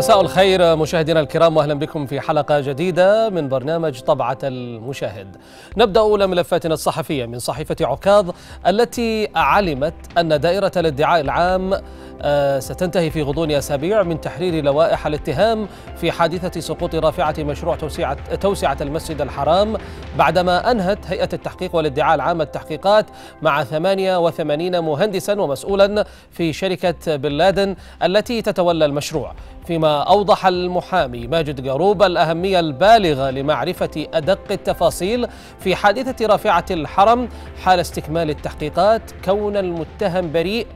مساء الخير مشاهدينا الكرام واهلا بكم في حلقه جديده من برنامج طبعه المشاهد. نبدا اولى ملفاتنا الصحفيه من صحيفه عكاظ التي علمت ان دائره الادعاء العام آه، ستنتهي في غضون أسابيع من تحرير لوائح الاتهام في حادثة سقوط رافعة مشروع توسعة, توسعة المسجد الحرام بعدما أنهت هيئة التحقيق والادعاء العام التحقيقات مع 88 مهندسا ومسؤولا في شركة بن لادن التي تتولى المشروع فيما أوضح المحامي ماجد جروب الأهمية البالغة لمعرفة أدق التفاصيل في حادثة رافعة الحرم حال استكمال التحقيقات كون المتهم بريء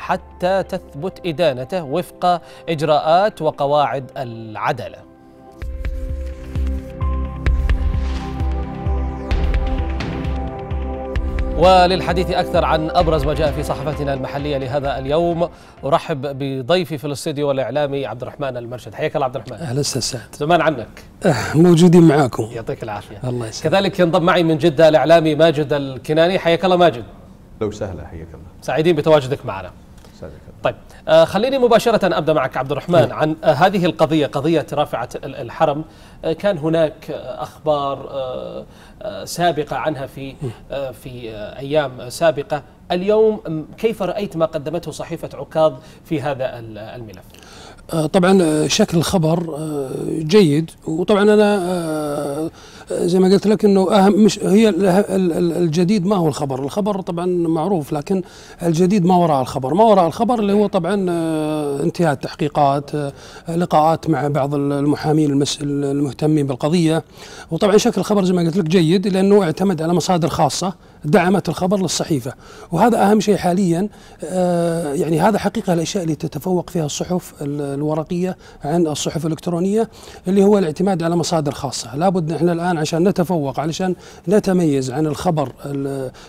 حتى تثبت إدانته وفق إجراءات وقواعد العدالة وللحديث أكثر عن أبرز ما جاء في صحفتنا المحلية لهذا اليوم أرحب بضيفي في الاستديو والإعلامي عبد الرحمن المرشد حياك الله عبد الرحمن أهلا أستاذ سعد زمان عنك أه، موجودين معاكم يعطيك العافية الله يسلمك كذلك ينضم معي من جدة الإعلامي ماجد الكناني حياك الله ماجد لو سهلة حياك الله سعيدين بتواجدك معنا طيب آه، خليني مباشرة أبدأ معك عبد الرحمن نعم. عن آه، هذه القضية قضية رافعة الحرم آه، كان هناك أخبار سابقة عنها في في أيام سابقة اليوم كيف رأيت ما قدمته صحيفة عكاظ في هذا الملف؟ طبعا شكل الخبر جيد وطبعا أنا زي ما قلت لك انه اهم مش هي الجديد ما هو الخبر الخبر طبعا معروف لكن الجديد ما وراء الخبر ما وراء الخبر اللي هو طبعا آه، انتهاء التحقيقات آه، لقاءات مع بعض المحامين المهتمين بالقضيه وطبعا شكل الخبر زي ما قلت لك جيد لانه اعتمد على مصادر خاصه دعمت الخبر للصحيفة وهذا أهم شيء حاليا آه، يعني هذا حقيقة الأشياء اللي تتفوق فيها الصحف الورقية عن الصحف الإلكترونية اللي هو الاعتماد على مصادر خاصة لابد نحن الآن عشان نتفوق علشان نتميز عن الخبر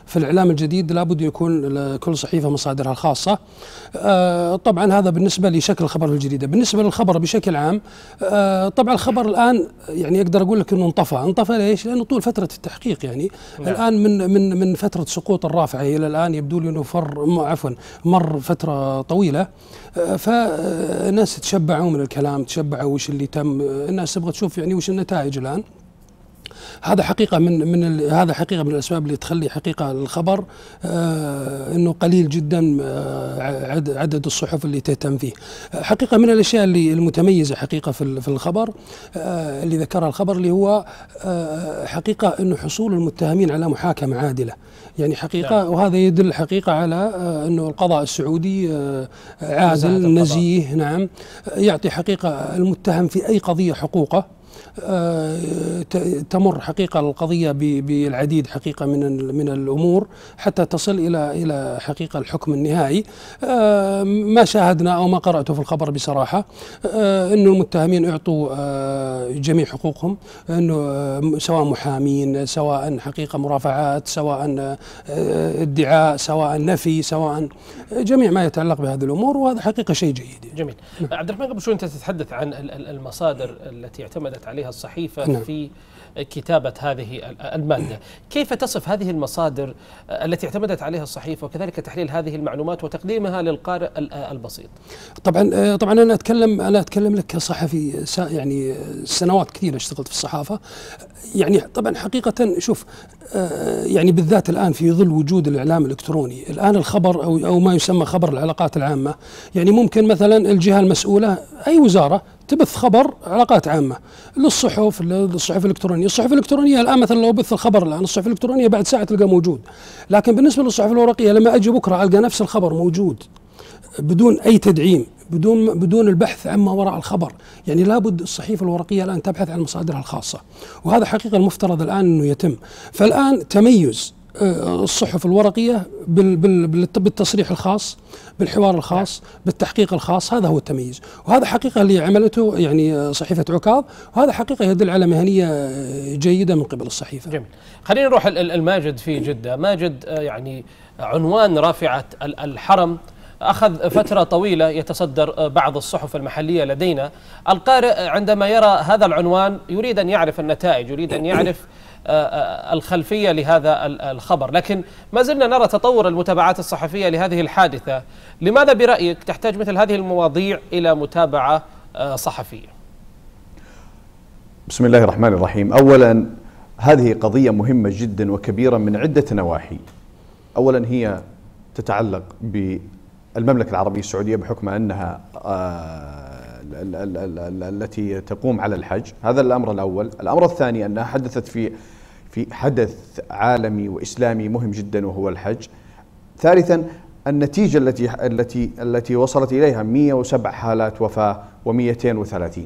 في الإعلام الجديد لابد يكون كل صحيفة مصادرها الخاصة آه، طبعا هذا بالنسبة لشكل الخبر الجديدة بالنسبة للخبر بشكل عام آه، طبعا الخبر الآن يعني أقدر أقول لك أنه انطفى انطفى ليش؟ لأنه طول فترة التحقيق يعني نعم. الآن من من من فترة سقوط الرافعة إلى الآن يبدو لي أنه فر عفوا مر فترة طويلة آه، فالناس تشبعوا من الكلام تشبعوا وش اللي تم آه، الناس تبغى تشوف يعني وش النتائج الآن هذا حقيقه من من هذا حقيقه من الاسباب اللي تخلي حقيقه الخبر آه انه قليل جدا آه عدد الصحف اللي تهتم فيه حقيقه من الاشياء اللي المتميزه حقيقه في في الخبر آه اللي ذكرها الخبر اللي هو آه حقيقه انه حصول المتهمين على محاكمه عادله يعني حقيقه نعم. وهذا يدل حقيقه على آه انه القضاء السعودي آه عادل نزيه نعم يعطي حقيقه المتهم في اي قضيه حقوقه آه، تمر حقيقه القضيه بالعديد حقيقه من من الامور حتى تصل الى الى حقيقه الحكم النهائي آه، ما شاهدنا او ما قراته في الخبر بصراحه آه، انه المتهمين اعطوا جميع حقوقهم انه سواء محامين سواء حقيقه مرافعات سواء ادعاء سواء نفي سواء جميع ما يتعلق بهذه الامور وهذا حقيقه شيء جيد يعني. جميل عبد الرحمن قبل شوي انت تتحدث عن المصادر التي اعتمدت عليها عليها الصحيفة نعم. في كتابة هذه المادة كيف تصف هذه المصادر آه، التي اعتمدت عليها الصحيفة وكذلك تحليل هذه المعلومات وتقديمها للقارئ آه، البسيط طبعا آه، طبعا أنا أتكلم أنا أتكلم لك كصحفي يعني سنوات كثيرة اشتغلت في الصحافة يعني طبعا حقيقة شوف يعني بالذات الآن في ظل وجود الإعلام الإلكتروني الآن الخبر أو, أو ما يسمى خبر العلاقات العامة يعني ممكن مثلا الجهة المسؤولة أي وزارة تبث خبر علاقات عامه للصحف للصحف الالكترونيه، الصحف الالكترونيه الان مثلا لو بث الخبر الان الصحف الالكترونيه بعد ساعه تلقى موجود، لكن بالنسبه للصحف الورقيه لما اجي بكره القى نفس الخبر موجود بدون اي تدعيم بدون بدون البحث عما وراء الخبر يعني لابد الصحيفه الورقيه الان تبحث عن مصادرها الخاصه وهذا حقيقه المفترض الان انه يتم فالان تميز آه، الصحف الورقية بالتصريح الخاص بالحوار الخاص نعم. بالتحقيق الخاص هذا هو التميز وهذا حقيقة اللي عملته يعني صحيفة عكاظ وهذا حقيقة يدل على مهنية جيدة من قبل الصحيفة جميل خلينا نروح الماجد في جدة ماجد آه، يعني عنوان رافعة الحرم أخذ فترة طويلة يتصدر آه، بعض الصحف المحلية لدينا القارئ عندما يرى هذا العنوان يريد أن يعرف النتائج يريد أن يعرف آه، آه، الخلفية لهذا الخبر لكن ما زلنا نرى تطور المتابعات الصحفية لهذه الحادثة لماذا برأيك تحتاج مثل هذه المواضيع إلى متابعة آه، صحفية بسم الله الرحمن الرحيم أولا هذه قضية مهمة جدا وكبيرة من عدة نواحي أولا هي تتعلق بالمملكة العربية السعودية بحكم أنها التي تقوم على الحج هذا الأمر الأول الأمر الثاني أنها حدثت في في حدث عالمي وإسلامي مهم جدا وهو الحج ثالثا النتيجة التي التي التي وصلت إليها 107 حالات وفاة و230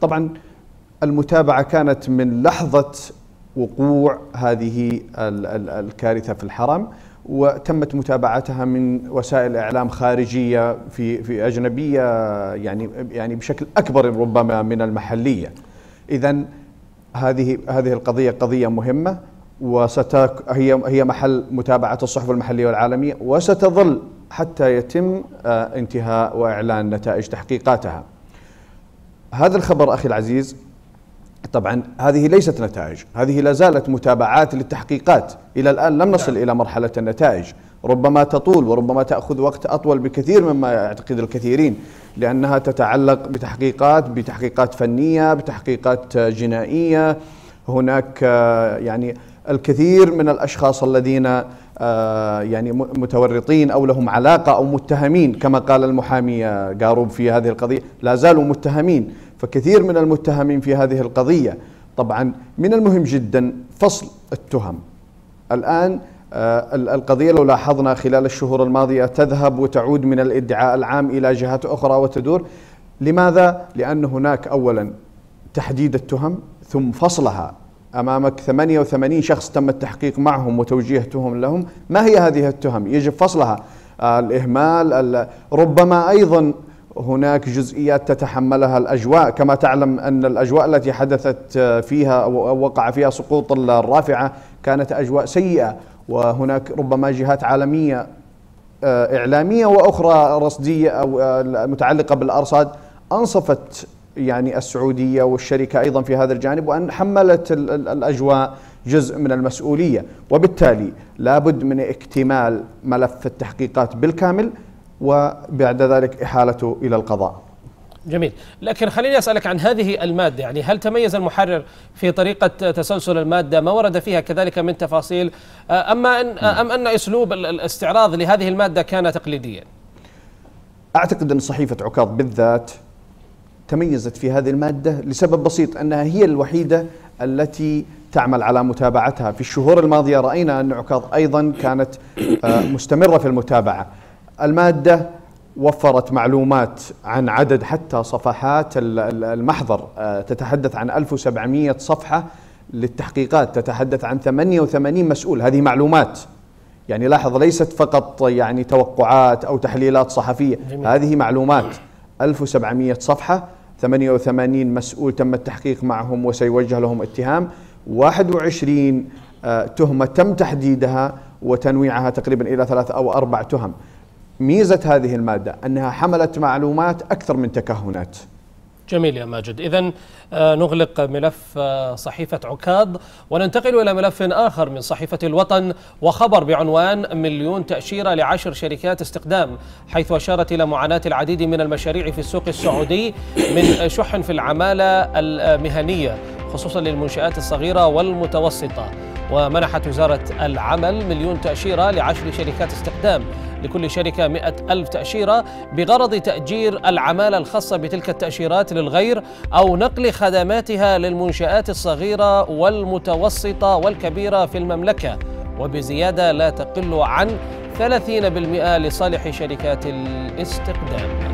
طبعا المتابعة كانت من لحظة وقوع هذه الكارثة في الحرم وتمت متابعتها من وسائل اعلام خارجيه في في اجنبيه يعني يعني بشكل اكبر ربما من المحليه. اذا هذه هذه القضيه قضيه مهمه وست هي هي محل متابعه الصحف المحليه والعالميه وستظل حتى يتم آه، انتهاء واعلان نتائج تحقيقاتها. هذا الخبر اخي العزيز طبعا هذه ليست نتائج هذه لا زالت متابعات للتحقيقات إلى الآن لم نصل نعم. إلى مرحلة النتائج ربما تطول وربما تأخذ وقت أطول بكثير مما يعتقد الكثيرين لأنها تتعلق بتحقيقات بتحقيقات فنية بتحقيقات جنائية هناك يعني الكثير من الاشخاص الذين آه، يعني متورطين او لهم علاقه او متهمين كما قال المحامي قاروب في هذه القضيه لا زالوا متهمين فكثير من المتهمين في هذه القضية طبعا من المهم جدا فصل التهم الآن آه، القضية لو لاحظنا خلال الشهور الماضية تذهب وتعود من الادعاء العام إلى جهات أخرى وتدور لماذا؟ لأن هناك أولا تحديد التهم ثم فصلها أمامك 88 شخص تم التحقيق معهم وتوجيه تهم لهم ما هي هذه التهم؟ يجب فصلها آه، الإهمال ربما أيضا هناك جزئيات تتحملها الأجواء كما تعلم أن الأجواء التي حدثت فيها أو وقع فيها سقوط الرافعة كانت أجواء سيئة وهناك ربما جهات عالمية آه، إعلامية وأخرى رصدية أو آه، متعلقة بالأرصاد أنصفت يعني السعودية والشركة أيضا في هذا الجانب وأن حملت الأجواء جزء من المسؤولية وبالتالي لابد من اكتمال ملف التحقيقات بالكامل وبعد ذلك إحالته إلى القضاء جميل لكن خليني أسألك عن هذه المادة يعني هل تميز المحرر في طريقة تسلسل المادة ما ورد فيها كذلك من تفاصيل أما أن نعم. أم أن أسلوب الاستعراض لهذه المادة كان تقليديا أعتقد أن صحيفة عكاظ بالذات تميزت في هذه المادة لسبب بسيط أنها هي الوحيدة التي تعمل على متابعتها في الشهور الماضية رأينا أن عكاظ أيضا كانت آه، مستمرة في المتابعة المادة وفرت معلومات عن عدد حتى صفحات المحضر آه، تتحدث عن 1700 صفحة للتحقيقات تتحدث عن 88 مسؤول هذه معلومات يعني لاحظ ليست فقط يعني توقعات أو تحليلات صحفية جميل. هذه معلومات 1700 صفحة 88 مسؤول تم التحقيق معهم وسيوجه لهم اتهام 21 آه، تهمة تم تحديدها وتنويعها تقريبا إلى ثلاث أو أربع تهم ميزة هذه المادة أنها حملت معلومات أكثر من تكهنات جميل يا ماجد إذا آه، نغلق ملف آه، صحيفة عكاظ وننتقل إلى ملف آخر من صحيفة الوطن وخبر بعنوان مليون تأشيرة لعشر شركات استقدام حيث أشارت إلى معاناة العديد من المشاريع في السوق السعودي من شح في العمالة المهنية خصوصا للمنشآت الصغيرة والمتوسطة ومنحت وزارة العمل مليون تأشيرة لعشر شركات استقدام لكل شركة 100 ألف تأشيرة بغرض تأجير العمالة الخاصة بتلك التأشيرات للغير أو نقل خدماتها للمنشآت الصغيرة والمتوسطة والكبيرة في المملكة وبزيادة لا تقل عن 30% لصالح شركات الاستقدام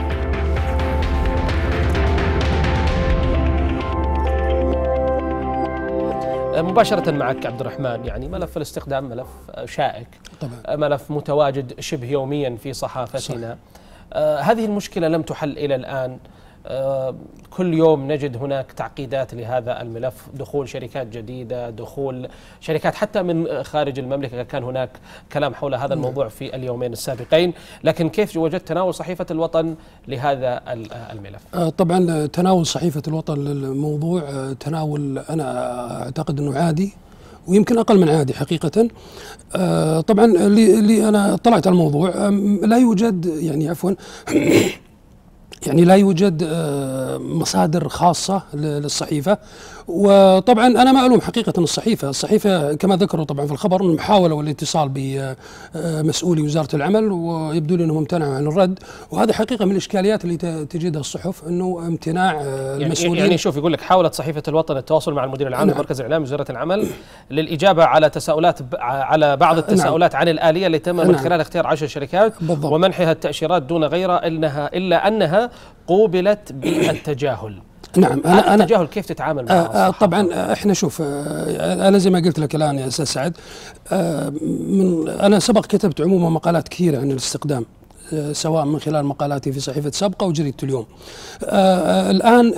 مباشرة معك عبد الرحمن يعني ملف الاستخدام ملف شائك طبعا. آه، ملف متواجد شبه يوميا في صحافتنا صح. آه هذه المشكلة لم تحل إلى الآن آه، كل يوم نجد هناك تعقيدات لهذا الملف دخول شركات جديدة دخول شركات حتى من خارج المملكة كان هناك كلام حول هذا نعم. الموضوع في اليومين السابقين لكن كيف وجدت تناول صحيفة الوطن لهذا آه، الملف آه، طبعا تناول صحيفة الوطن للموضوع تناول أنا أعتقد أنه عادي ويمكن اقل من عادي حقيقه طبعا اللي انا طلعت على الموضوع لا يوجد يعني عفوا يعني لا يوجد آه، مصادر خاصة للصحيفة وطبعا انا ما الوم حقيقه الصحيفه، الصحيفه كما ذكروا طبعا في الخبر محاوله والاتصال بمسؤولي وزاره العمل ويبدو لي انهم امتنعوا عن الرد وهذا حقيقه من الاشكاليات اللي تجدها الصحف انه امتناع يعني المسؤولين يعني, يعني شوف يقول لك حاولت صحيفه الوطن التواصل مع المدير العام نعم. لمركز اعلام وزاره العمل للاجابه على تساؤلات على بعض نعم. التساؤلات عن الاليه اللي تم من نعم. خلال اختيار 10 شركات بالضبط. ومنحها التاشيرات دون غيرها انها الا انها قوبلت بالتجاهل نعم انا انا التجاهل كيف تتعامل مع آه, آه، طبعا آه، احنا شوف آه انا زي ما قلت لك الان يا استاذ سعد آه من انا سبق كتبت عموما مقالات كثيره عن الاستقدام آه، سواء من خلال مقالاتي في صحيفة سابقة جريده اليوم الآن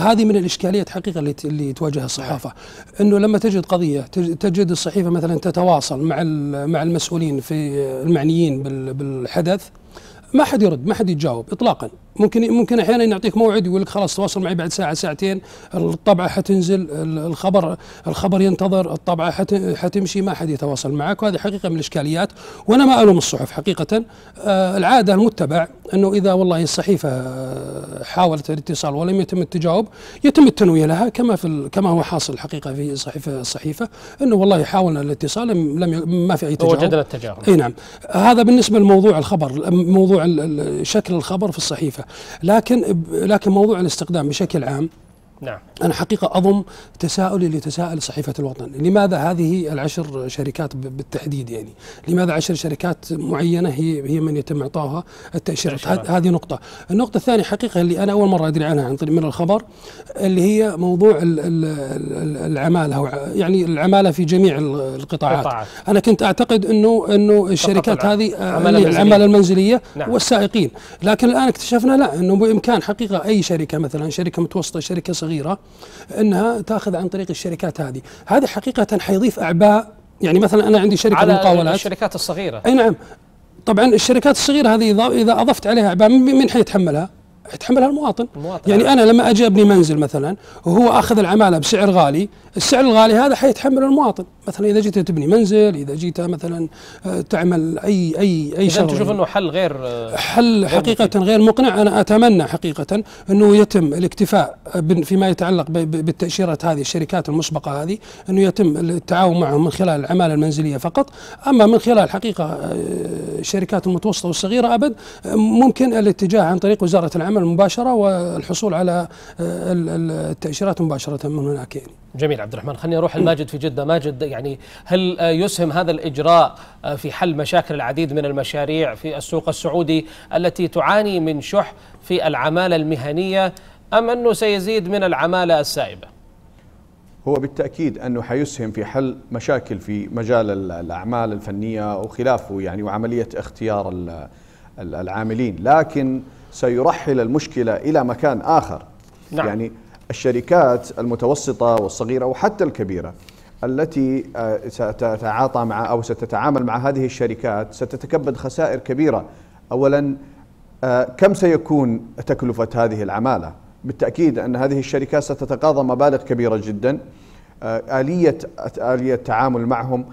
هذه من الاشكاليات حقيقة اللي, اللي تواجهها الصحافة أنه لما تجد قضية تجد الصحيفة مثلا تتواصل مع مع المسؤولين في المعنيين بالحدث ما حد يرد ما حد يتجاوب إطلاقا ممكن ممكن احيانا يعطيك موعد يقول لك خلاص تواصل معي بعد ساعه ساعتين الطبعه حتنزل الخبر الخبر ينتظر الطبعه حتمشي ما حد يتواصل معك وهذه حقيقه من الاشكاليات وانا ما الوم الصحف حقيقه آه، العاده المتبع انه اذا والله الصحيفه حاولت الاتصال ولم يتم التجاوب يتم التنويه لها كما في كما هو حاصل حقيقه في صحيفه الصحيفه انه والله حاولنا الاتصال لم ما في اي تجاوب وجدنا التجاوب اي نعم هذا بالنسبه لموضوع الخبر موضوع شكل الخبر في الصحيفه لكن لكن موضوع الاستقدام بشكل عام نعم أنا حقيقة أضم تساؤلي لتساؤل صحيفة الوطن لماذا هذه العشر شركات بالتحديد يعني لماذا عشر شركات معينة هي هي من يتم إعطاؤها التأشيرات هذه نقطة النقطة الثانية حقيقة اللي أنا أول مرة أدري عنها عن طريق من الخبر اللي هي موضوع العمالة يعني العمالة في جميع القطاعات قطاعات. أنا كنت أعتقد أنه أنه الشركات هذه آه، العمالة المنزلية نعم. والسائقين لكن الآن اكتشفنا لا أنه بإمكان حقيقة أي شركة مثلا شركة متوسطة شركة صغيرة الصغيره انها تاخذ عن طريق الشركات هذه، هذا حقيقه حيضيف اعباء يعني مثلا انا عندي شركه على مقاولات الشركات الصغيره اي نعم طبعا الشركات الصغيره هذه اذا اضفت عليها اعباء من حيتحملها؟ يتحملها المواطن. المواطن يعني انا لما اجي ابني منزل مثلا وهو اخذ العماله بسعر غالي السعر الغالي هذا حيتحمله المواطن مثلا اذا جيت تبني منزل اذا جيت مثلا آه، تعمل اي اي اي شيء تشوف انه حل غير آه، حل حقيقه مفيد. غير مقنع انا اتمنى حقيقه انه يتم الاكتفاء فيما يتعلق بالتاشيرات هذه الشركات المسبقه هذه انه يتم التعاون معهم من خلال العماله المنزليه فقط اما من خلال حقيقه آه، الشركات المتوسطه والصغيره ابد ممكن الاتجاه عن طريق وزاره العمل العمل مباشرة والحصول على آه، التأشيرات مباشرة من هناك يعني جميل عبد الرحمن خليني أروح لماجد في جدة ماجد يعني هل آه، يسهم هذا الإجراء آه، في حل مشاكل العديد من المشاريع في السوق السعودي التي تعاني من شح في العمالة المهنية أم أنه سيزيد من العمالة السائبة؟ هو بالتأكيد أنه حيسهم في حل مشاكل في مجال الأعمال الفنية وخلافه يعني وعملية اختيار العاملين لكن سيرحل المشكلة إلى مكان آخر نعم. يعني الشركات المتوسطة والصغيرة وحتى الكبيرة التي آه، ستتعاطى مع أو ستتعامل مع هذه الشركات ستتكبد خسائر كبيرة أولا آه، كم سيكون تكلفة هذه العمالة بالتأكيد أن هذه الشركات ستتقاضى مبالغ كبيرة جدا آه، آلية آلية التعامل معهم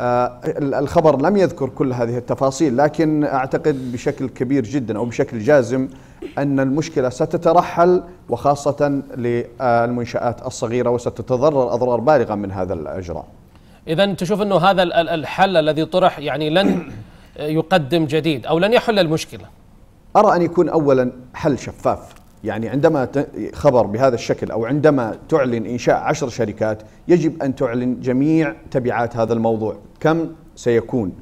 آه، الخبر لم يذكر كل هذه التفاصيل لكن أعتقد بشكل كبير جدا أو بشكل جازم أن المشكلة ستترحل وخاصة للمنشآت الصغيرة وستتضرر أضرار بالغة من هذا الإجراء إذا تشوف أنه هذا الحل الذي طرح يعني لن يقدم جديد أو لن يحل المشكلة أرى أن يكون أولا حل شفاف يعني عندما خبر بهذا الشكل أو عندما تعلن إنشاء عشر شركات يجب أن تعلن جميع تبعات هذا الموضوع كم سيكون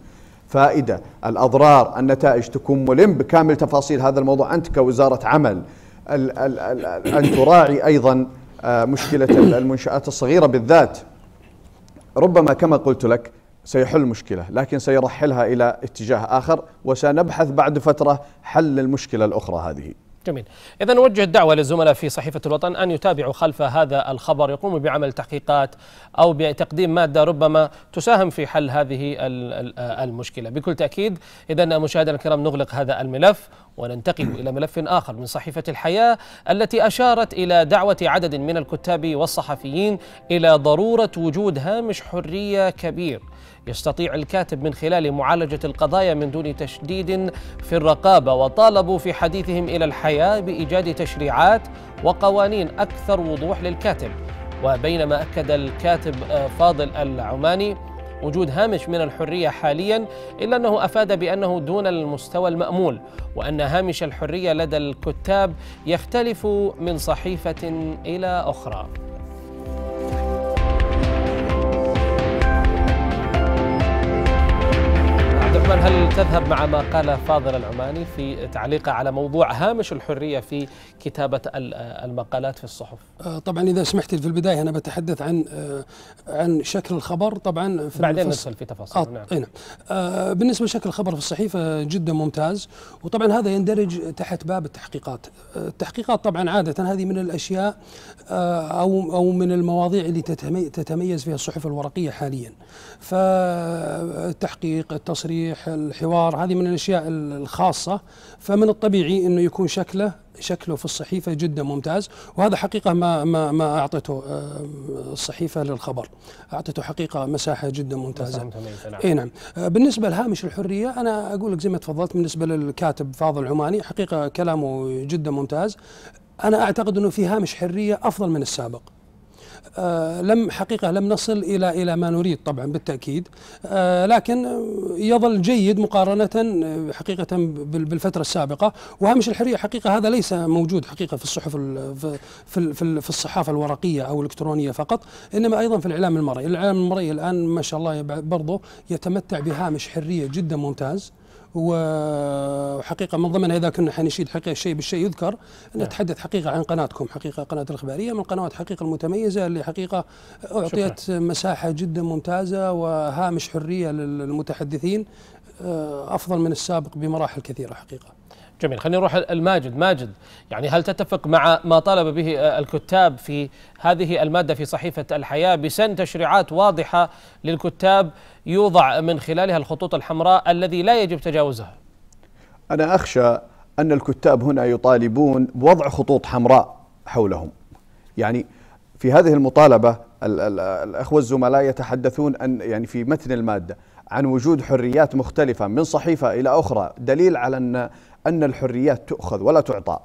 فائدة الأضرار النتائج تكون ملم بكامل تفاصيل هذا الموضوع أنت كوزارة عمل الـ الـ الـ أن تراعي أيضا آه، مشكلة المنشآت الصغيرة بالذات ربما كما قلت لك سيحل مشكلة لكن سيرحلها إلى اتجاه آخر وسنبحث بعد فترة حل المشكلة الأخرى هذه جميل إذا نوجه الدعوة للزملاء في صحيفة الوطن أن يتابعوا خلف هذا الخبر يقوموا بعمل تحقيقات أو بتقديم مادة ربما تساهم في حل هذه المشكلة بكل تأكيد إذا مشاهدينا الكرام نغلق هذا الملف وننتقل إلى ملف آخر من صحيفة الحياة التي أشارت إلى دعوة عدد من الكتاب والصحفيين إلى ضرورة وجود هامش حرية كبير يستطيع الكاتب من خلال معالجة القضايا من دون تشديد في الرقابة وطالبوا في حديثهم إلى الحياة بإيجاد تشريعات وقوانين أكثر وضوح للكاتب وبينما أكد الكاتب آه، فاضل العماني وجود هامش من الحرية حاليا إلا أنه أفاد بأنه دون المستوى المأمول وأن هامش الحرية لدى الكتاب يختلف من صحيفة إلى أخرى عموما هل تذهب مع ما قال فاضل العماني في تعليقه على موضوع هامش الحريه في كتابه المقالات في الصحف؟ آه، طبعا اذا سمحت في البدايه انا بتحدث عن آه، عن شكل الخبر طبعا في بعدين ندخل في تفاصيل آه نعم. نعم آه بالنسبه لشكل الخبر في الصحيفه جدا ممتاز وطبعا هذا يندرج تحت باب التحقيقات آه، التحقيقات طبعا عاده هذه من الاشياء آه او او من المواضيع اللي تتميز فيها الصحف الورقيه حاليا فالتحقيق التصريح الحوار هذه من الاشياء الخاصه فمن الطبيعي انه يكون شكله شكله في الصحيفه جدا ممتاز وهذا حقيقه ما ما ما اعطته آه، الصحيفه للخبر اعطته حقيقه مساحه جدا ممتازه اي نعم, إيه، نعم. آه، بالنسبه لهامش الحريه انا اقول لك زي ما تفضلت بالنسبه للكاتب فاضل العماني حقيقه كلامه جدا ممتاز انا اعتقد انه في هامش حريه افضل من السابق آه، لم حقيقة لم نصل إلى إلى ما نريد طبعا بالتأكيد آه، لكن يظل جيد مقارنة آه، حقيقة بالفترة السابقة وهامش الحرية حقيقة هذا ليس موجود حقيقة في الصحف في في الصحافة الورقية أو الإلكترونية فقط إنما أيضا في الإعلام المرئي الإعلام المرئي الآن ما شاء الله برضه يتمتع بهامش حرية جدا ممتاز وحقيقة من ضمن إذا كنا حنشيد حقيقة شيء بالشيء يذكر نعم. نتحدث حقيقة عن قناتكم حقيقة قناة الإخبارية من القنوات حقيقة المتميزة اللي حقيقة أعطيت شكرا. مساحة جدا ممتازة وهامش حرية للمتحدثين آه، أفضل من السابق بمراحل كثيرة حقيقة جميل خلينا نروح الماجد ماجد يعني هل تتفق مع ما طالب به الكتاب في هذه المادة في صحيفة الحياة بسن تشريعات واضحة للكتاب يوضع من خلالها الخطوط الحمراء الذي لا يجب تجاوزها أنا أخشى أن الكتاب هنا يطالبون بوضع خطوط حمراء حولهم يعني في هذه المطالبة الأخوة الزملاء يتحدثون أن يعني في متن المادة عن وجود حريات مختلفة من صحيفة إلى أخرى دليل على أن أن الحريات تؤخذ ولا تعطى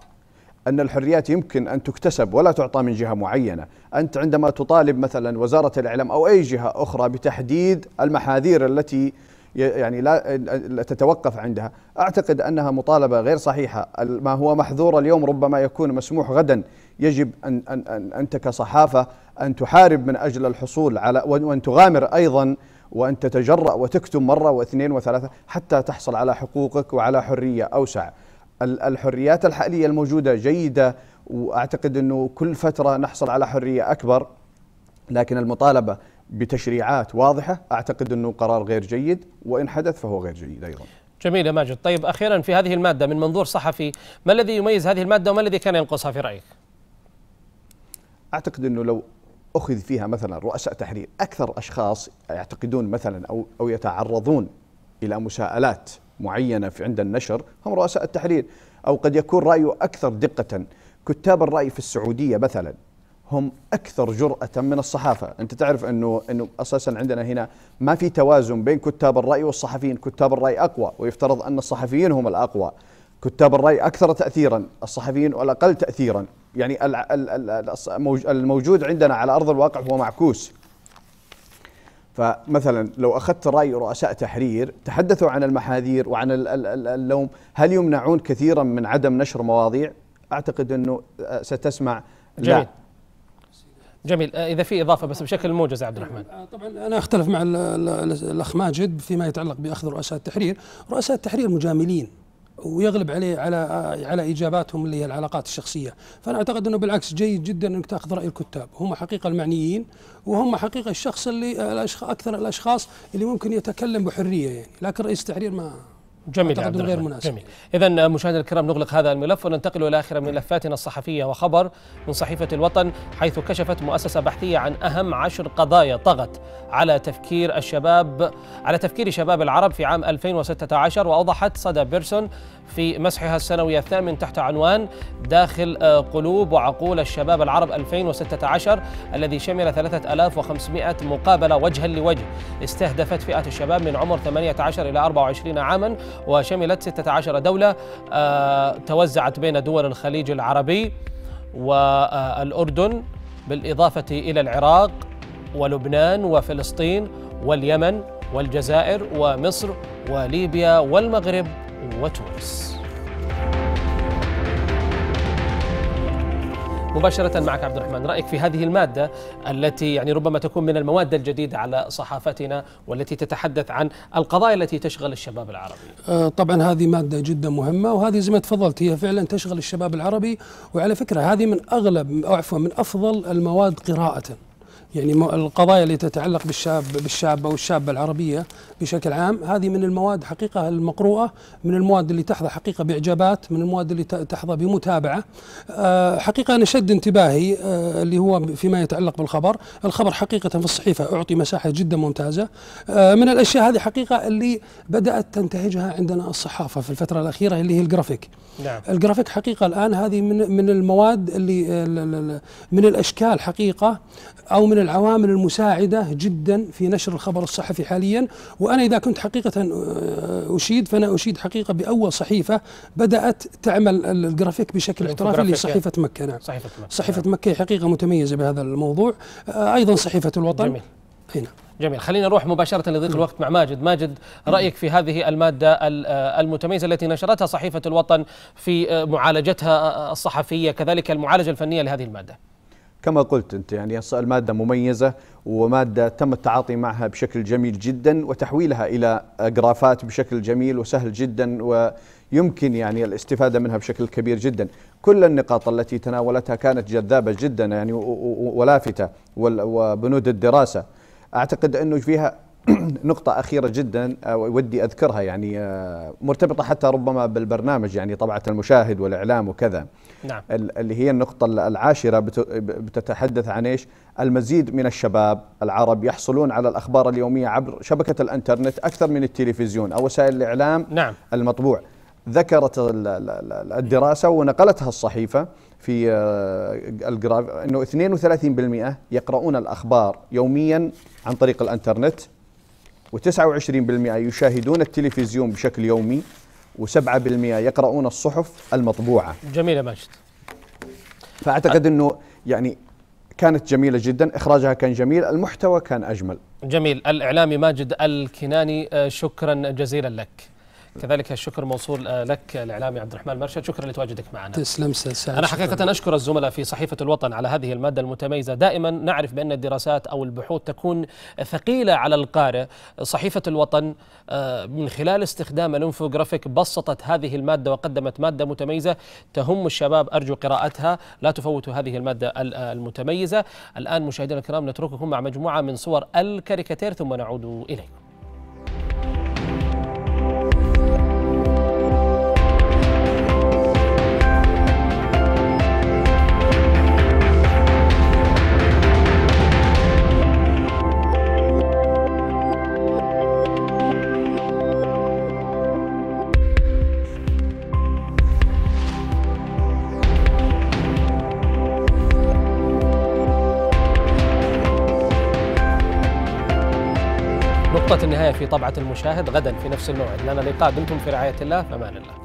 أن الحريات يمكن أن تكتسب ولا تعطى من جهة معينة أنت عندما تطالب مثلا وزارة الإعلام أو أي جهة أخرى بتحديد المحاذير التي يعني لا, تتوقف عندها أعتقد أنها مطالبة غير صحيحة ما هو محظور اليوم ربما يكون مسموح غدا يجب أن, أن, أن أنت كصحافة أن تحارب من أجل الحصول على وأن تغامر أيضا وأن تتجرأ وتكتم مرة واثنين وثلاثة حتى تحصل على حقوقك وعلى حرية أوسع الحريات الحالية الموجودة جيدة وأعتقد أنه كل فترة نحصل على حرية أكبر لكن المطالبة بتشريعات واضحة أعتقد أنه قرار غير جيد وإن حدث فهو غير جيد أيضا جميل يا ماجد طيب أخيرا في هذه المادة من منظور صحفي ما الذي يميز هذه المادة وما الذي كان ينقصها في رأيك؟ أعتقد أنه لو أخذ فيها مثلا رؤساء تحرير أكثر أشخاص يعتقدون مثلا أو, أو يتعرضون إلى مساءلات معينة في عند النشر هم رؤساء التحرير أو قد يكون رأيه أكثر دقة كتاب الرأي في السعودية مثلا هم أكثر جرأة من الصحافة أنت تعرف أنه, أنه أساسا عندنا هنا ما في توازن بين كتاب الرأي والصحفيين كتاب الرأي أقوى ويفترض أن الصحفيين هم الأقوى كتاب الرأي أكثر تأثيرا الصحفيين والأقل تأثيرا يعني الموجود عندنا على أرض الواقع هو معكوس فمثلا لو أخذت رأي رؤساء تحرير تحدثوا عن المحاذير وعن اللوم هل يمنعون كثيرا من عدم نشر مواضيع أعتقد أنه آه، ستسمع جميل. جميل آه، اذا في اضافه بس بشكل موجز عبد الرحمن آه، طبعا انا اختلف مع الاخ ماجد فيما يتعلق باخذ رؤساء التحرير رؤساء التحرير مجاملين ويغلب عليه على على اجاباتهم اللي هي العلاقات الشخصيه، فانا اعتقد انه بالعكس جيد جدا انك تاخذ راي الكتاب، هم حقيقه المعنيين وهم حقيقه الشخص اللي الاشخاص اكثر الاشخاص اللي ممكن يتكلم بحريه يعني، لكن رئيس التحرير ما جميل عبد غير مناسب جميل إذا مشاهدينا الكرام نغلق هذا الملف وننتقل إلى آخر ملفاتنا نعم. الصحفية وخبر من صحيفة الوطن حيث كشفت مؤسسة بحثية عن أهم عشر قضايا طغت على تفكير الشباب على تفكير شباب العرب في عام 2016 وأوضحت صدى بيرسون في مسحها السنوي الثامن تحت عنوان داخل آه، قلوب وعقول الشباب العرب 2016 الذي شمل 3500 مقابلة وجها لوجه استهدفت فئة الشباب من عمر 18 إلى 24 عاما وشملت 16 دولة آه، توزعت بين دول الخليج العربي والأردن بالإضافة إلى العراق ولبنان وفلسطين واليمن والجزائر ومصر وليبيا والمغرب وتونس مباشرة معك عبد الرحمن رأيك في هذه المادة التي يعني ربما تكون من المواد الجديدة على صحافتنا والتي تتحدث عن القضايا التي تشغل الشباب العربي آه، طبعا هذه مادة جدا مهمة وهذه زي ما تفضلت هي فعلا تشغل الشباب العربي وعلى فكرة هذه من أغلب أو عفوا من أفضل المواد قراءة يعني القضايا اللي تتعلق بالشاب بالشابه والشابه العربيه بشكل عام هذه من المواد حقيقة المقروءة من المواد اللي تحظى حقيقة بإعجابات من المواد اللي تحظى بمتابعة آه، حقيقة أنا شد انتباهي آه، اللي هو فيما يتعلق بالخبر الخبر حقيقة في الصحيفة أعطي مساحة جدا ممتازة آه، من الأشياء هذه حقيقة اللي بدأت تنتهجها عندنا الصحافة في الفترة الأخيرة اللي هي الجرافيك نعم. الجرافيك حقيقة الآن هذه من, من المواد اللي من الأشكال حقيقة أو من العوامل المساعدة جدا في نشر الخبر الصحفي حاليا و وأنا إذا كنت حقيقة آه، أشيد فأنا أشيد حقيقة بأول صحيفة بدأت تعمل الجرافيك بشكل يعني احترافي لصحيفه صحيفة يعني. مكة نعم صحيفة مكة صحيفة نعم. مكة حقيقة متميزة بهذا الموضوع آه، أيضا صحيفة الوطن جميل هنا. نعم. جميل خلينا نروح مباشرة لضيق نعم. الوقت مع ماجد ماجد رأيك في هذه المادة آه، المتميزة التي نشرتها صحيفة الوطن في معالجتها الصحفية كذلك المعالجة الفنية لهذه المادة كما قلت أنت يعني المادة مميزة ومادة تم التعاطي معها بشكل جميل جدا وتحويلها إلى جرافات بشكل جميل وسهل جدا ويمكن يعني الاستفادة منها بشكل كبير جدا كل النقاط التي تناولتها كانت جذابة جدا يعني ولافتة وبنود الدراسة أعتقد أنه فيها نقطة أخيرة جدا آه، ودي أذكرها يعني آه، مرتبطة حتى ربما بالبرنامج يعني طبعة المشاهد والإعلام وكذا نعم. اللي هي النقطة العاشرة بتتحدث عن ايش؟ المزيد من الشباب العرب يحصلون على الأخبار اليومية عبر شبكة الإنترنت أكثر من التلفزيون أو وسائل الإعلام نعم. المطبوع ذكرت الدراسة ونقلتها الصحيفة في آه، الجراف أنه 32% يقرؤون الأخبار يوميا عن طريق الإنترنت و29% يشاهدون التلفزيون بشكل يومي و7% يقرؤون الصحف المطبوعة جميلة ماجد فأعتقد أنه يعني كانت جميلة جدا إخراجها كان جميل المحتوى كان أجمل جميل الإعلامي ماجد الكناني آه، شكرا جزيلا لك كذلك الشكر موصول آه، لك الاعلامي عبد الرحمن مرشد شكرا لتواجدك معنا تسلم سعد انا حقيقه شكرا. اشكر الزملاء في صحيفه الوطن على هذه الماده المتميزه دائما نعرف بان الدراسات او البحوث تكون ثقيله على القارئ صحيفه الوطن آه، من خلال استخدام الانفوجرافيك بسطت هذه الماده وقدمت ماده متميزه تهم الشباب ارجو قراءتها لا تفوتوا هذه الماده آه، المتميزه الان مشاهدينا الكرام نترككم مع مجموعه من صور الكاريكاتير ثم نعود اليكم نقطة النهاية في طبعة المشاهد غدا في نفس الموعد لنا لقاء دمتم في رعاية الله فمان الله